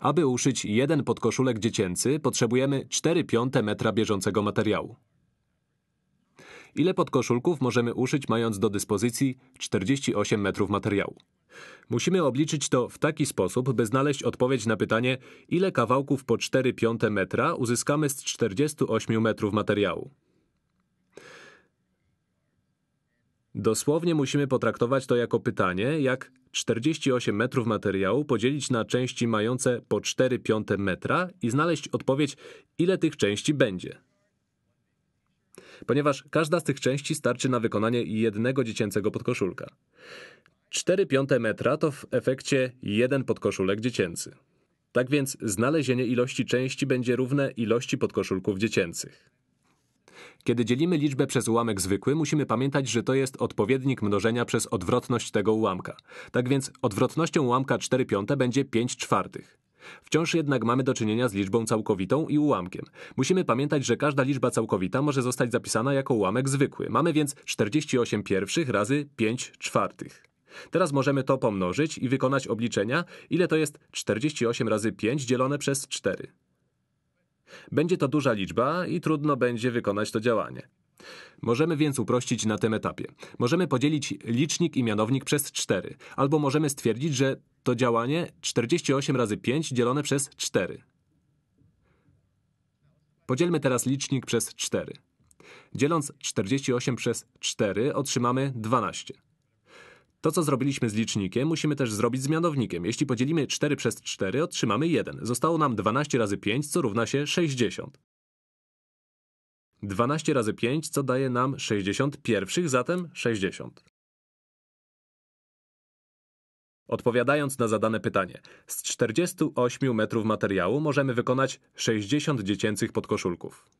Aby uszyć jeden podkoszulek dziecięcy, potrzebujemy 4 piąte metra bieżącego materiału. Ile podkoszulków możemy uszyć, mając do dyspozycji 48 metrów materiału? Musimy obliczyć to w taki sposób, by znaleźć odpowiedź na pytanie, ile kawałków po 4 piąte metra uzyskamy z 48 metrów materiału. Dosłownie musimy potraktować to jako pytanie, jak 48 metrów materiału podzielić na części mające po 4 piąte metra i znaleźć odpowiedź, ile tych części będzie. Ponieważ każda z tych części starczy na wykonanie jednego dziecięcego podkoszulka. 4 piąte metra to w efekcie jeden podkoszulek dziecięcy. Tak więc znalezienie ilości części będzie równe ilości podkoszulków dziecięcych. Kiedy dzielimy liczbę przez ułamek zwykły, musimy pamiętać, że to jest odpowiednik mnożenia przez odwrotność tego ułamka. Tak więc odwrotnością ułamka 4 piąte będzie 5 czwartych. Wciąż jednak mamy do czynienia z liczbą całkowitą i ułamkiem. Musimy pamiętać, że każda liczba całkowita może zostać zapisana jako ułamek zwykły. Mamy więc 48 pierwszych razy 5 czwartych. Teraz możemy to pomnożyć i wykonać obliczenia, ile to jest 48 razy 5 dzielone przez 4. Będzie to duża liczba i trudno będzie wykonać to działanie. Możemy więc uprościć na tym etapie. Możemy podzielić licznik i mianownik przez 4, albo możemy stwierdzić, że to działanie 48 razy 5 dzielone przez 4. Podzielmy teraz licznik przez 4. Dzieląc 48 przez 4 otrzymamy 12. To, co zrobiliśmy z licznikiem, musimy też zrobić z mianownikiem. Jeśli podzielimy 4 przez 4, otrzymamy 1. Zostało nam 12 razy 5, co równa się 60. 12 razy 5, co daje nam 61, zatem 60. Odpowiadając na zadane pytanie, z 48 metrów materiału możemy wykonać 60 dziecięcych podkoszulków.